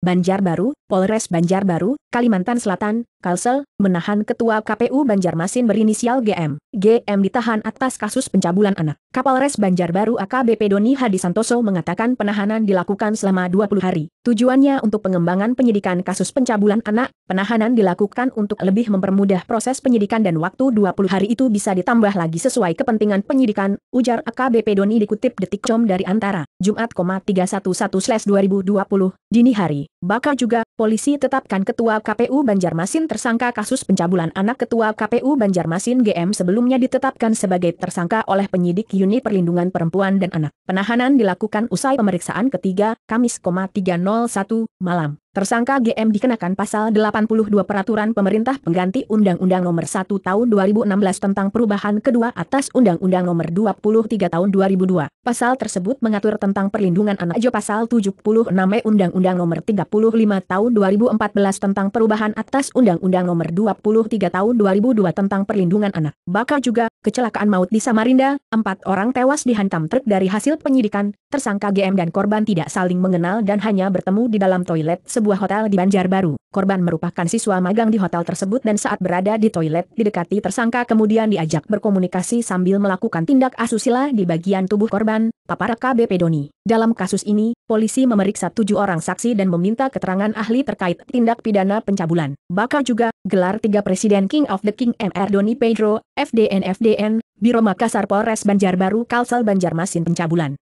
Banjarbaru, Polres Banjarbaru, Kalimantan Selatan, Kalsel, menahan Ketua KPU Banjarmasin berinisial GM. GM ditahan atas kasus pencabulan anak. Kapolres Banjarbaru AKBP Doni Hadi Santoso mengatakan penahanan dilakukan selama 20 hari. Tujuannya untuk pengembangan penyidikan kasus pencabulan anak, penahanan dilakukan untuk lebih mempermudah proses penyidikan dan waktu 20 hari itu bisa ditambah lagi sesuai kepentingan penyidikan, ujar AKBP Doni dikutip detikcom dari antara Jumat, 311-2020, dini hari. Bahkan juga, polisi tetapkan Ketua KPU Banjarmasin tersangka kasus pencabulan anak Ketua KPU Banjarmasin GM sebelumnya ditetapkan sebagai tersangka oleh penyidik Unit Perlindungan Perempuan dan Anak. Penahanan dilakukan usai pemeriksaan ketiga, Kamis, 301, malam. Tersangka GM dikenakan pasal 82 Peraturan Pemerintah Pengganti Undang-Undang Nomor 1 Tahun 2016 tentang perubahan kedua atas Undang-Undang Nomor 23 Tahun 2002. Pasal tersebut mengatur tentang perlindungan anak jo pasal 76 E Undang-Undang Nomor 35 Tahun 2014 tentang perubahan atas Undang-Undang Nomor 23 Tahun 2002 tentang perlindungan anak. Bakal juga kecelakaan maut di Samarinda, empat orang tewas dihantam truk dari hasil penyidikan. Tersangka GM dan korban tidak saling mengenal dan hanya bertemu di dalam toilet sebuah hotel di Banjarbaru. Korban merupakan siswa magang di hotel tersebut dan saat berada di toilet didekati tersangka kemudian diajak berkomunikasi sambil melakukan tindak asusila di bagian tubuh korban, papar KBP Doni. Dalam kasus ini, polisi memeriksa tujuh orang saksi dan meminta keterangan ahli terkait tindak pidana pencabulan. Bakal juga, gelar tiga Presiden King of the King MR Doni Pedro, FDN FDN, Biro Makassar Polres Banjarbaru Kalsel Banjarmasin pencabulan.